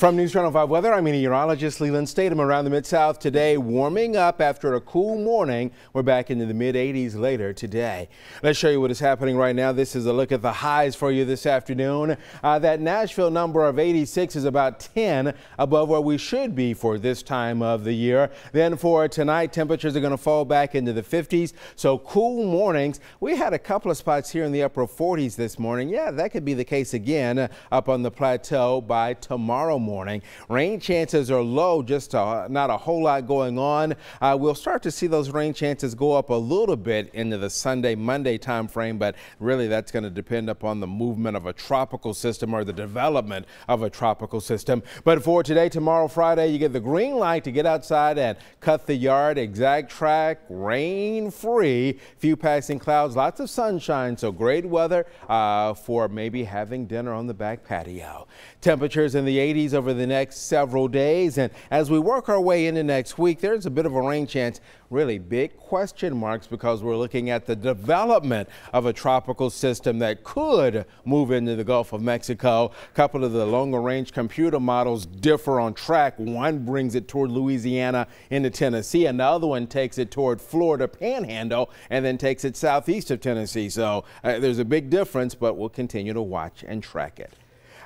From News Channel 5 Weather, I'm meteorologist Leland Statham around the Mid-South today, warming up after a cool morning. We're back into the mid-80s later today. Let's show you what is happening right now. This is a look at the highs for you this afternoon. Uh, that Nashville number of 86 is about 10 above where we should be for this time of the year. Then for tonight, temperatures are going to fall back into the 50s, so cool mornings. We had a couple of spots here in the upper 40s this morning. Yeah, that could be the case again up on the plateau by tomorrow morning morning. Rain chances are low, just uh, not a whole lot going on. Uh, we'll start to see those rain chances go up a little bit into the Sunday, Monday time frame, but really that's going to depend upon the movement of a tropical system or the development of a tropical system. But for today, tomorrow, Friday, you get the green light to get outside and cut the yard, exact track, rain free, few passing clouds, lots of sunshine, so great weather uh, for maybe having dinner on the back patio. Temperatures in the 80s over the next several days. And as we work our way into next week, there's a bit of a rain chance, really big question marks because we're looking at the development of a tropical system that could move into the Gulf of Mexico. A couple of the longer range computer models differ on track. One brings it toward Louisiana into Tennessee, and the other one takes it toward Florida Panhandle and then takes it southeast of Tennessee. So uh, there's a big difference, but we'll continue to watch and track it.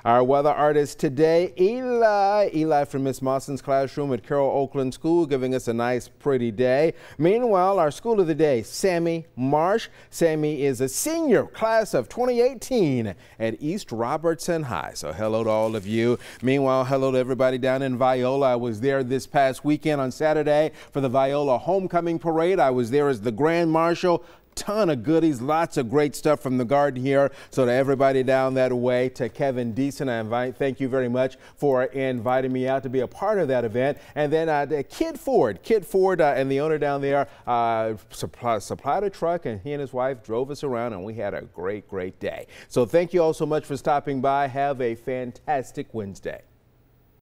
Our weather artist today, Eli. Eli from Miss Mawson's classroom at Carroll Oakland School, giving us a nice, pretty day. Meanwhile, our school of the day, Sammy Marsh. Sammy is a senior class of 2018 at East Robertson High. So hello to all of you. Meanwhile, hello to everybody down in Viola. I was there this past weekend on Saturday for the Viola Homecoming Parade. I was there as the Grand Marshal ton of goodies, lots of great stuff from the garden here. So to everybody down that way, to Kevin Deason, I invite, thank you very much for inviting me out to be a part of that event. And then uh, Kid Ford, Kid Ford uh, and the owner down there uh, supply, supplied a truck and he and his wife drove us around and we had a great, great day. So thank you all so much for stopping by. Have a fantastic Wednesday.